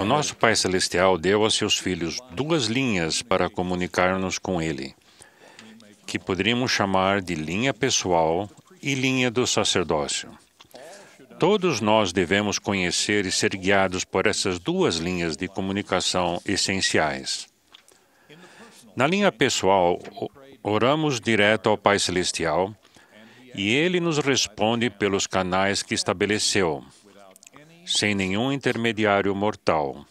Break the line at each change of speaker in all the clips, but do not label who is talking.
O nosso Pai Celestial deu a seus filhos duas linhas para comunicar-nos com Ele, que poderíamos chamar de linha pessoal e linha do sacerdócio. Todos nós devemos conhecer e ser guiados por essas duas linhas de comunicação essenciais. Na linha pessoal, oramos direto ao Pai Celestial e Ele nos responde pelos canais que estabeleceu sem nenhum intermediário mortal.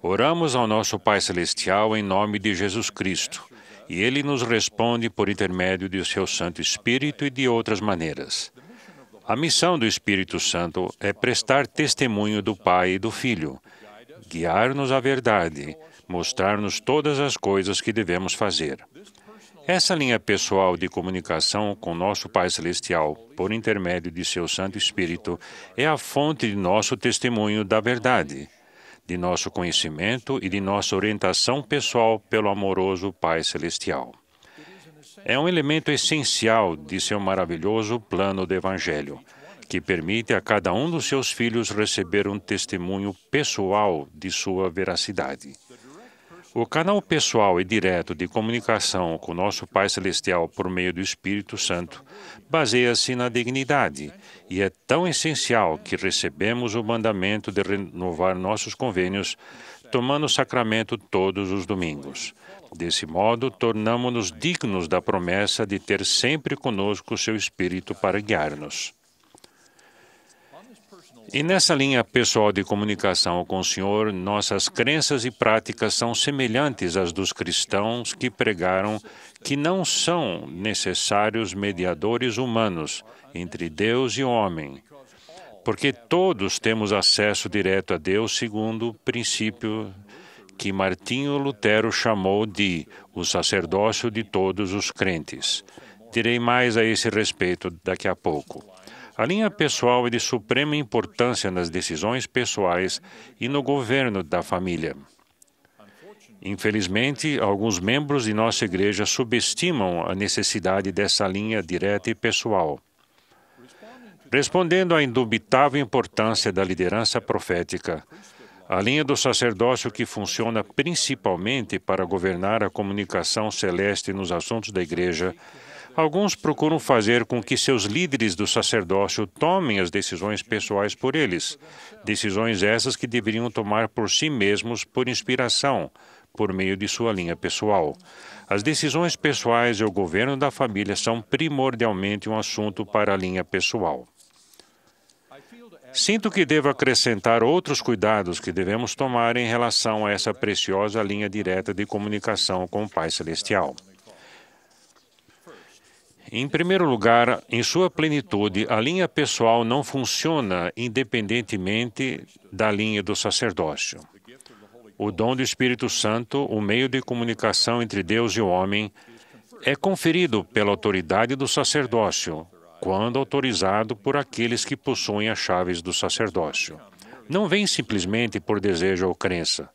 Oramos ao nosso Pai Celestial em nome de Jesus Cristo, e ele nos responde por intermédio de seu Santo Espírito e de outras maneiras. A missão do Espírito Santo é prestar testemunho do Pai e do Filho, guiar-nos à verdade, mostrar-nos todas as coisas que devemos fazer. Essa linha pessoal de comunicação com nosso Pai Celestial, por intermédio de seu Santo Espírito, é a fonte de nosso testemunho da verdade, de nosso conhecimento e de nossa orientação pessoal pelo amoroso Pai Celestial. É um elemento essencial de seu maravilhoso plano do Evangelho que permite a cada um dos seus filhos receber um testemunho pessoal de sua veracidade. O canal pessoal e direto de comunicação com nosso Pai Celestial por meio do Espírito Santo baseia-se na dignidade e é tão essencial que recebemos o mandamento de renovar nossos convênios tomando o sacramento todos os domingos. Desse modo, tornamos-nos dignos da promessa de ter sempre conosco o seu Espírito para guiar-nos. E nessa linha pessoal de comunicação com o Senhor, nossas crenças e práticas são semelhantes às dos cristãos que pregaram que não são necessários mediadores humanos entre Deus e homem, porque todos temos acesso direto a Deus segundo o princípio que Martinho Lutero chamou de o sacerdócio de todos os crentes. Direi mais a esse respeito daqui a pouco. A linha pessoal é de suprema importância nas decisões pessoais e no governo da família. Infelizmente, alguns membros de nossa igreja subestimam a necessidade dessa linha direta e pessoal. Respondendo à indubitável importância da liderança profética, a linha do sacerdócio que funciona principalmente para governar a comunicação celeste nos assuntos da igreja Alguns procuram fazer com que seus líderes do sacerdócio tomem as decisões pessoais por eles, decisões essas que deveriam tomar por si mesmos por inspiração, por meio de sua linha pessoal. As decisões pessoais e o governo da família são primordialmente um assunto para a linha pessoal. Sinto que devo acrescentar outros cuidados que devemos tomar em relação a essa preciosa linha direta de comunicação com o Pai Celestial. Em primeiro lugar, em sua plenitude, a linha pessoal não funciona independentemente da linha do sacerdócio. O dom do Espírito Santo, o meio de comunicação entre Deus e o homem, é conferido pela autoridade do sacerdócio, quando autorizado por aqueles que possuem as chaves do sacerdócio. Não vem simplesmente por desejo ou crença.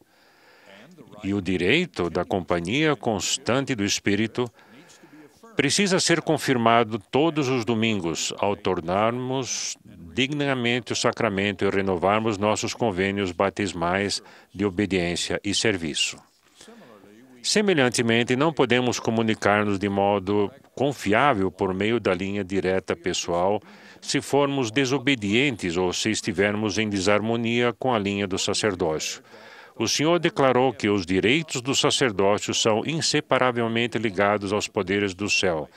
E o direito da companhia constante do Espírito precisa ser confirmado todos os domingos ao tornarmos dignamente o sacramento e renovarmos nossos convênios batismais de obediência e serviço. Semelhantemente, não podemos comunicar-nos de modo confiável por meio da linha direta pessoal se formos desobedientes ou se estivermos em desarmonia com a linha do sacerdócio. O Senhor declarou que os direitos do sacerdócio são inseparavelmente ligados aos poderes do céu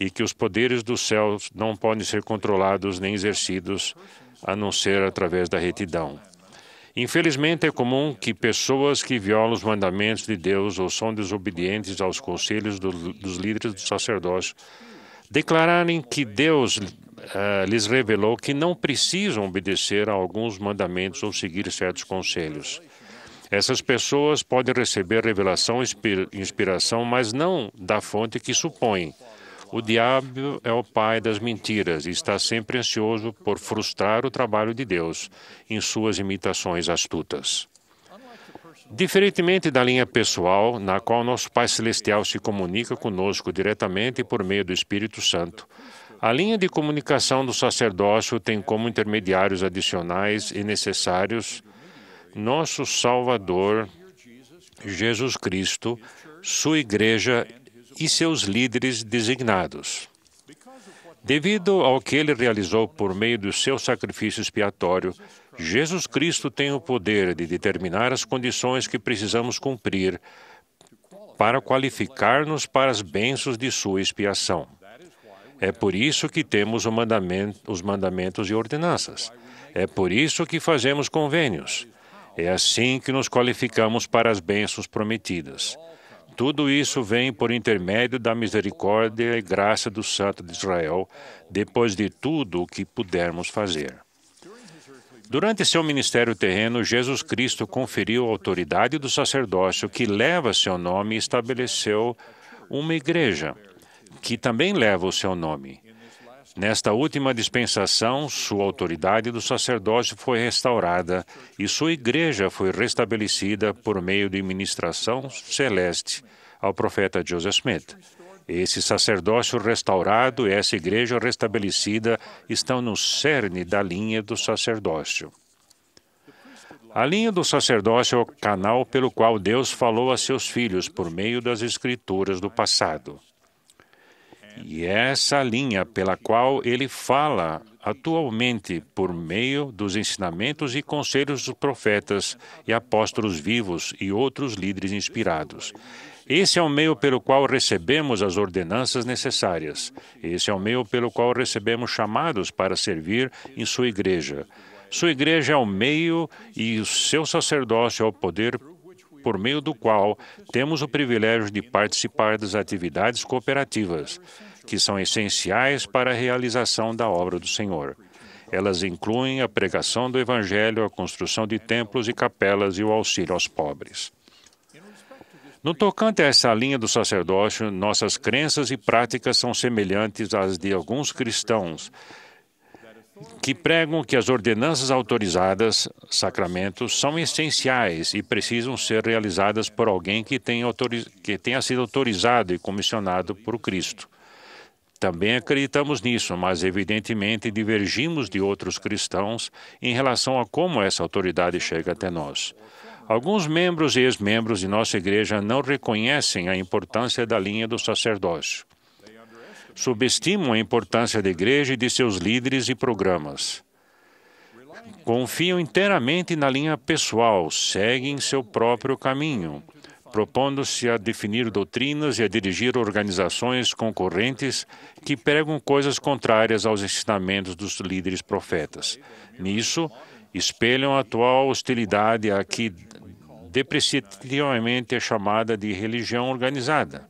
e que os poderes do céu não podem ser controlados nem exercidos a não ser através da retidão. Infelizmente, é comum que pessoas que violam os mandamentos de Deus ou são desobedientes aos conselhos do, dos líderes do sacerdócio declararem que Deus uh, lhes revelou que não precisam obedecer a alguns mandamentos ou seguir certos conselhos. Essas pessoas podem receber revelação e inspiração, mas não da fonte que supõem. O diabo é o pai das mentiras e está sempre ansioso por frustrar o trabalho de Deus em suas imitações astutas. Diferentemente da linha pessoal, na qual nosso Pai Celestial se comunica conosco diretamente por meio do Espírito Santo, a linha de comunicação do sacerdócio tem como intermediários adicionais e necessários nosso Salvador Jesus Cristo, sua igreja e seus líderes designados. Devido ao que ele realizou por meio do seu sacrifício expiatório, Jesus Cristo tem o poder de determinar as condições que precisamos cumprir para qualificar-nos para as bênçãos de sua expiação. É por isso que temos mandamento, os mandamentos e ordenanças. É por isso que fazemos convênios. É assim que nos qualificamos para as bênçãos prometidas. Tudo isso vem por intermédio da misericórdia e graça do Santo de Israel, depois de tudo o que pudermos fazer. Durante seu ministério terreno, Jesus Cristo conferiu a autoridade do sacerdócio que leva seu nome e estabeleceu uma igreja que também leva o seu nome. Nesta última dispensação, sua autoridade do sacerdócio foi restaurada e sua igreja foi restabelecida por meio de ministração celeste ao profeta Joseph Smith. Esse sacerdócio restaurado e essa igreja restabelecida estão no cerne da linha do sacerdócio. A linha do sacerdócio é o canal pelo qual Deus falou a seus filhos por meio das escrituras do passado. E é essa linha pela qual ele fala atualmente por meio dos ensinamentos e conselhos dos profetas e apóstolos vivos e outros líderes inspirados. Esse é o meio pelo qual recebemos as ordenanças necessárias. Esse é o meio pelo qual recebemos chamados para servir em sua igreja. Sua igreja é o meio e o seu sacerdócio é o poder por meio do qual temos o privilégio de participar das atividades cooperativas, que são essenciais para a realização da obra do Senhor. Elas incluem a pregação do Evangelho, a construção de templos e capelas e o auxílio aos pobres. No tocante a essa linha do sacerdócio, nossas crenças e práticas são semelhantes às de alguns cristãos que pregam que as ordenanças autorizadas, sacramentos, são essenciais e precisam ser realizadas por alguém que tenha, autoriz... que tenha sido autorizado e comissionado por Cristo. Também acreditamos nisso, mas evidentemente divergimos de outros cristãos em relação a como essa autoridade chega até nós. Alguns membros e ex-membros de nossa igreja não reconhecem a importância da linha do sacerdócio subestimam a importância da igreja e de seus líderes e programas. Confiam inteiramente na linha pessoal, seguem seu próprio caminho, propondo-se a definir doutrinas e a dirigir organizações concorrentes que pregam coisas contrárias aos ensinamentos dos líderes profetas. Nisso, espelham a atual hostilidade a que depreciativamente é chamada de religião organizada.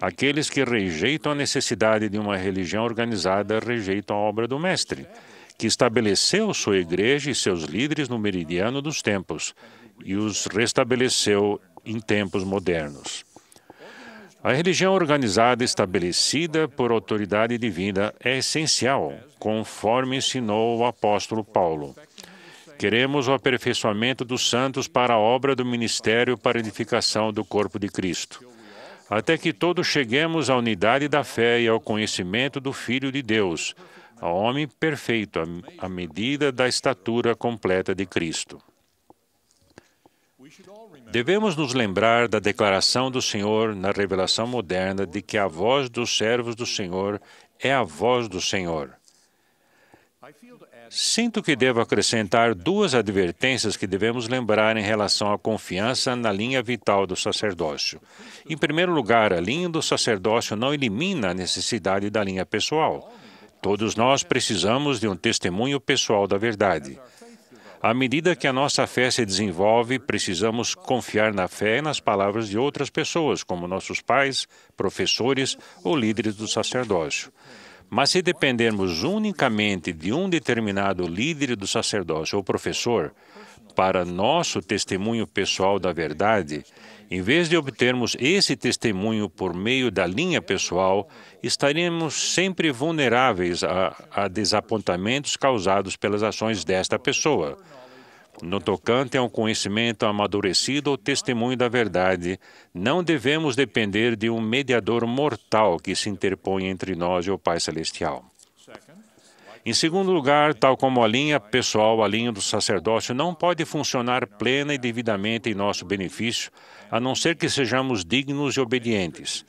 Aqueles que rejeitam a necessidade de uma religião organizada rejeitam a obra do Mestre, que estabeleceu sua igreja e seus líderes no meridiano dos tempos e os restabeleceu em tempos modernos. A religião organizada estabelecida por autoridade divina é essencial, conforme ensinou o apóstolo Paulo. Queremos o aperfeiçoamento dos santos para a obra do ministério para edificação do corpo de Cristo até que todos cheguemos à unidade da fé e ao conhecimento do Filho de Deus, ao homem perfeito, à medida da estatura completa de Cristo. Devemos nos lembrar da declaração do Senhor na revelação moderna de que a voz dos servos do Senhor é a voz do Senhor. Sinto que devo acrescentar duas advertências que devemos lembrar em relação à confiança na linha vital do sacerdócio. Em primeiro lugar, a linha do sacerdócio não elimina a necessidade da linha pessoal. Todos nós precisamos de um testemunho pessoal da verdade. À medida que a nossa fé se desenvolve, precisamos confiar na fé e nas palavras de outras pessoas, como nossos pais, professores ou líderes do sacerdócio. Mas se dependermos unicamente de um determinado líder do sacerdócio ou professor para nosso testemunho pessoal da verdade, em vez de obtermos esse testemunho por meio da linha pessoal, estaremos sempre vulneráveis a, a desapontamentos causados pelas ações desta pessoa. No tocante ao conhecimento amadurecido ou testemunho da verdade, não devemos depender de um mediador mortal que se interpõe entre nós e o Pai Celestial. Em segundo lugar, tal como a linha pessoal, a linha do sacerdócio não pode funcionar plena e devidamente em nosso benefício, a não ser que sejamos dignos e obedientes.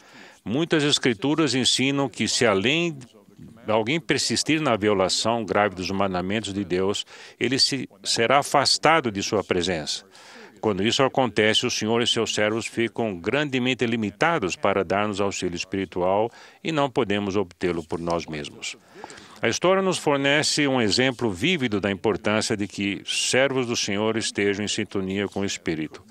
Muitas escrituras ensinam que se além alguém persistir na violação grave dos mandamentos de Deus, ele se, será afastado de sua presença. Quando isso acontece, o Senhor e seus servos ficam grandemente limitados para dar-nos auxílio espiritual e não podemos obtê-lo por nós mesmos. A história nos fornece um exemplo vívido da importância de que servos do Senhor estejam em sintonia com o Espírito.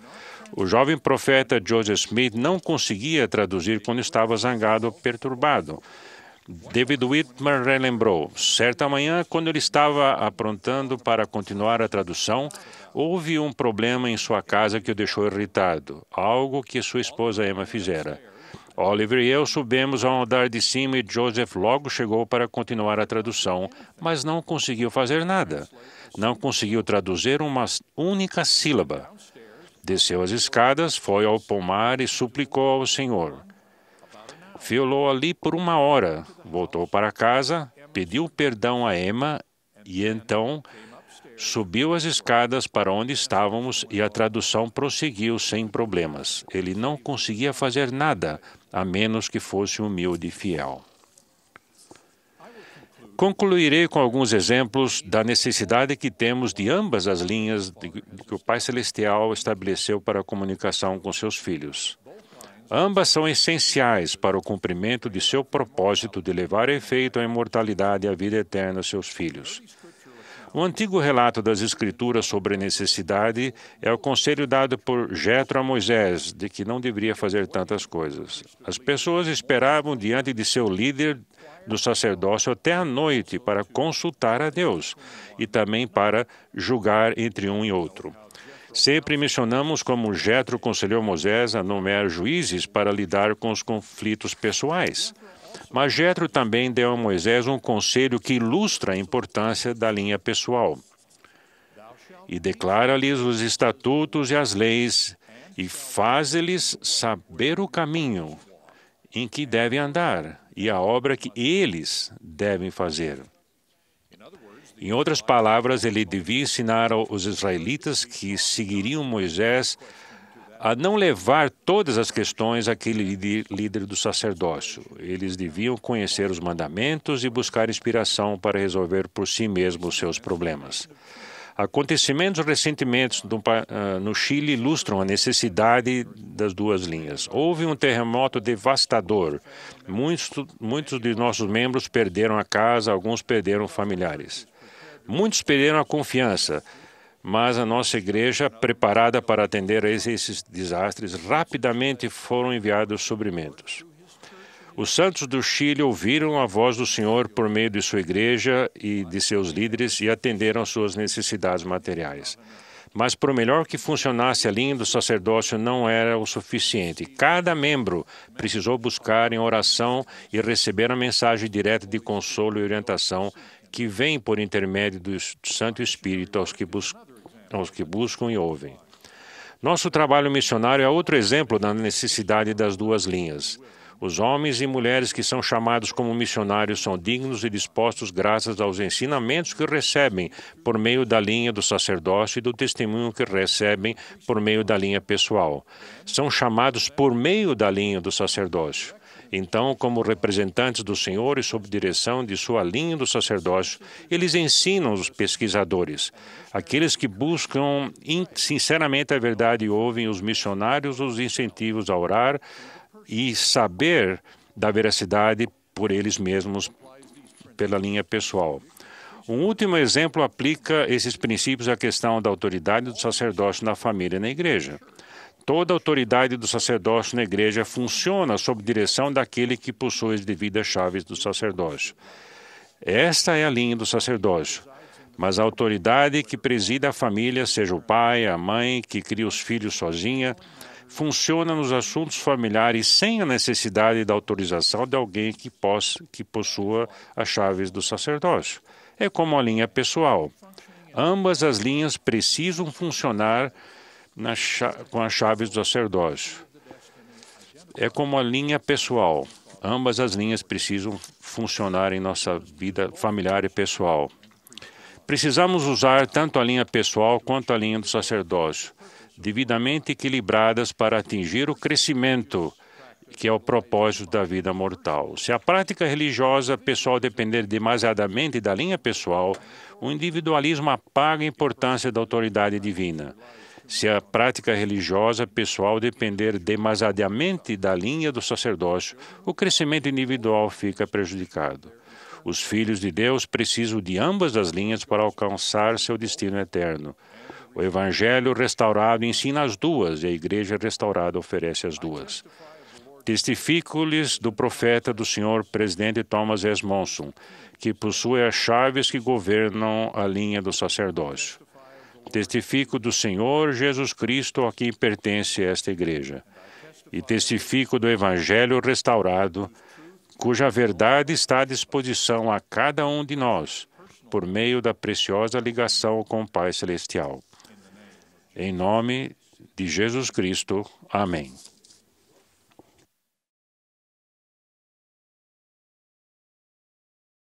O jovem profeta Joseph Smith não conseguia traduzir quando estava zangado ou perturbado. David Whitman relembrou: certa manhã, quando ele estava aprontando para continuar a tradução, houve um problema em sua casa que o deixou irritado, algo que sua esposa Emma fizera. Oliver e eu subimos ao andar de cima e Joseph logo chegou para continuar a tradução, mas não conseguiu fazer nada. Não conseguiu traduzir uma única sílaba. Desceu as escadas, foi ao pomar e suplicou ao Senhor violou ali por uma hora, voltou para casa, pediu perdão a Emma e então subiu as escadas para onde estávamos e a tradução prosseguiu sem problemas. Ele não conseguia fazer nada, a menos que fosse humilde e fiel. Concluirei com alguns exemplos da necessidade que temos de ambas as linhas que o Pai Celestial estabeleceu para a comunicação com seus filhos. Ambas são essenciais para o cumprimento de seu propósito de levar a efeito a imortalidade e a vida eterna aos seus filhos. O antigo relato das Escrituras sobre a necessidade é o conselho dado por Jetro a Moisés de que não deveria fazer tantas coisas. As pessoas esperavam diante de seu líder do sacerdócio até a noite para consultar a Deus e também para julgar entre um e outro. Sempre mencionamos como Jetro conselhou Moisés a nomear juízes para lidar com os conflitos pessoais. Mas Jetro também deu a Moisés um conselho que ilustra a importância da linha pessoal. E declara-lhes os estatutos e as leis, e faz-lhes saber o caminho em que devem andar e a obra que eles devem fazer. Em outras palavras, ele devia ensinar aos israelitas que seguiriam Moisés a não levar todas as questões àquele líder do sacerdócio. Eles deviam conhecer os mandamentos e buscar inspiração para resolver por si mesmos seus problemas. Acontecimentos recentemente ah, no Chile ilustram a necessidade das duas linhas. Houve um terremoto devastador. Muitos, muitos de nossos membros perderam a casa, alguns perderam familiares. Muitos perderam a confiança, mas a nossa igreja, preparada para atender a esses desastres, rapidamente foram enviados suprimentos. Os santos do Chile ouviram a voz do Senhor por meio de sua igreja e de seus líderes e atenderam suas necessidades materiais. Mas por melhor que funcionasse a linha do sacerdócio, não era o suficiente. Cada membro precisou buscar em oração e receber a mensagem direta de consolo e orientação que vem por intermédio do Santo Espírito aos que, bus aos que buscam e ouvem. Nosso trabalho missionário é outro exemplo da necessidade das duas linhas. Os homens e mulheres que são chamados como missionários são dignos e dispostos graças aos ensinamentos que recebem por meio da linha do sacerdócio e do testemunho que recebem por meio da linha pessoal. São chamados por meio da linha do sacerdócio. Então, como representantes do Senhor e sob direção de sua linha do sacerdócio, eles ensinam os pesquisadores, aqueles que buscam sinceramente a verdade e ouvem os missionários, os incentivos a orar e saber da veracidade por eles mesmos, pela linha pessoal. Um último exemplo aplica esses princípios à questão da autoridade do sacerdócio na família e na igreja. Toda a autoridade do sacerdócio na igreja funciona sob direção daquele que possui as devidas chaves do sacerdócio. Esta é a linha do sacerdócio. Mas a autoridade que preside a família, seja o pai, a mãe, que cria os filhos sozinha, funciona nos assuntos familiares sem a necessidade da autorização de alguém que, possa, que possua as chaves do sacerdócio. É como a linha pessoal. Ambas as linhas precisam funcionar com as chaves do sacerdócio. É como a linha pessoal. Ambas as linhas precisam funcionar em nossa vida familiar e pessoal. Precisamos usar tanto a linha pessoal quanto a linha do sacerdócio, devidamente equilibradas para atingir o crescimento, que é o propósito da vida mortal. Se a prática religiosa pessoal depender demasiadamente da linha pessoal, o individualismo apaga a importância da autoridade divina se a prática religiosa pessoal depender demasiadamente da linha do sacerdócio, o crescimento individual fica prejudicado. Os filhos de Deus precisam de ambas as linhas para alcançar seu destino eterno. O Evangelho restaurado ensina as duas e a Igreja restaurada oferece as duas. Testifico-lhes do profeta do Senhor Presidente Thomas S. Monson, que possui as chaves que governam a linha do sacerdócio. Testifico do Senhor Jesus Cristo a quem pertence esta igreja. E testifico do Evangelho restaurado, cuja verdade está à disposição a cada um de nós, por meio da preciosa ligação com o Pai Celestial. Em nome de Jesus Cristo. Amém.